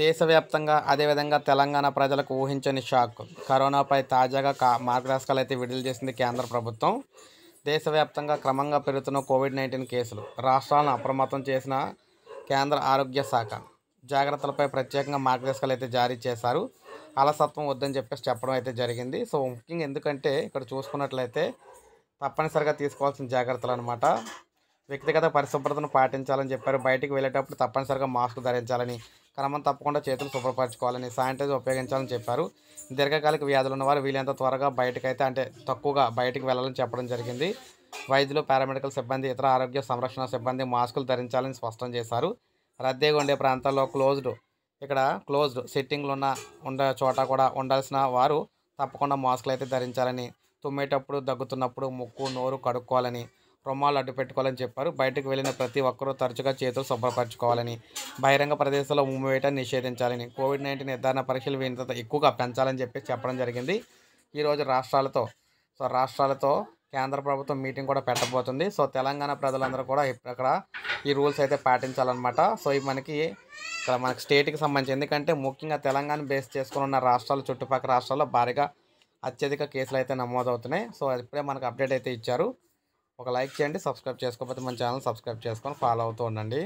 దేశవ్యాప్తంగా అదేవిధంగా తెలంగాణ ప్రజలకు ఊహించని షాక్ కరోనాపై తాజాగా కా మార్గదర్శకాలు అయితే విడుదల చేసింది కేంద్ర ప్రభుత్వం దేశవ్యాప్తంగా క్రమంగా పెరుగుతున్న కోవిడ్ నైన్టీన్ కేసులు రాష్ట్రాలను అప్రమత్తం చేసిన కేంద్ర ఆరోగ్య శాఖ జాగ్రత్తలపై ప్రత్యేకంగా మార్గదర్శకాలు అయితే జారీ చేశారు అలసత్వం వద్దని చెప్పేసి చెప్పడం అయితే జరిగింది సో ముఖ్యంగా ఎందుకంటే ఇక్కడ చూసుకున్నట్లయితే తప్పనిసరిగా తీసుకోవాల్సిన జాగ్రత్తలు అనమాట వ్యక్తిగత పరిశుభ్రతను పాటించాలని చెప్పారు బయటికి వెళ్ళేటప్పుడు తప్పనిసరిగా మాస్క్ ధరించాలని క్రమం తప్పకుండా చేతులు శుభ్రపరచుకోవాలని శానిటైజర్ ఉపయోగించాలని చెప్పారు దీర్ఘకాలిక వ్యాధులు ఉన్నవారు వీలైనంత త్వరగా బయటకైతే అంటే తక్కువగా బయటకు వెళ్ళాలని చెప్పడం జరిగింది వైద్యులు పారామెడికల్ సిబ్బంది ఇతర ఆరోగ్య సంరక్షణ సిబ్బంది మాస్కులు ధరించాలని స్పష్టం చేశారు రద్దీగా ఉండే ప్రాంతాల్లో క్లోజ్డ్ ఇక్కడ క్లోజ్డ్ సిట్టింగ్లు ఉన్న ఉండే చోట కూడా ఉండాల్సిన వారు తప్పకుండా మాస్కులు అయితే ధరించాలని తుమ్మేటప్పుడు దగ్గుతున్నప్పుడు ముక్కు నోరు కడుక్కోవాలని రొమ్మాలు అడ్డు పెట్టుకోవాలని చెప్పారు బయటకు వెళ్ళిన ప్రతి ఒక్కరూ తరచుగా చేతులు శుభ్రపరచుకోవాలని బహిరంగ ప్రదేశాల్లో ఉమ్మి వేయటం నిషేధించాలని కోవిడ్ నైన్టీన్ నిర్ధారణ పరీక్షలు వీంత ఎక్కువగా పెంచాలని చెప్పి చెప్పడం జరిగింది ఈరోజు రాష్ట్రాలతో సో రాష్ట్రాలతో కేంద్ర ప్రభుత్వం మీటింగ్ కూడా పెట్టబోతుంది సో తెలంగాణ ప్రజలందరూ కూడా అక్కడ ఈ రూల్స్ అయితే పాటించాలన్నమాట సో ఇవి మనకి ఇక్కడ మనకి స్టేట్కి సంబంధించి ఎందుకంటే ముఖ్యంగా తెలంగాణ బేస్ చేసుకుని ఉన్న రాష్ట్రాలు చుట్టుపక్కల రాష్ట్రాల్లో భారీగా అత్యధిక కేసులు అయితే నమోదవుతున్నాయి సో ఇప్పుడే మనకు అప్డేట్ అయితే ఇచ్చారు ఒక లైక్ చేయండి సబ్స్క్రైబ్ చేసుకోకపోతే మన ఛానల్ సబ్స్క్రైబ్ చేసుకొని ఫాలో అవుతూ ఉండండి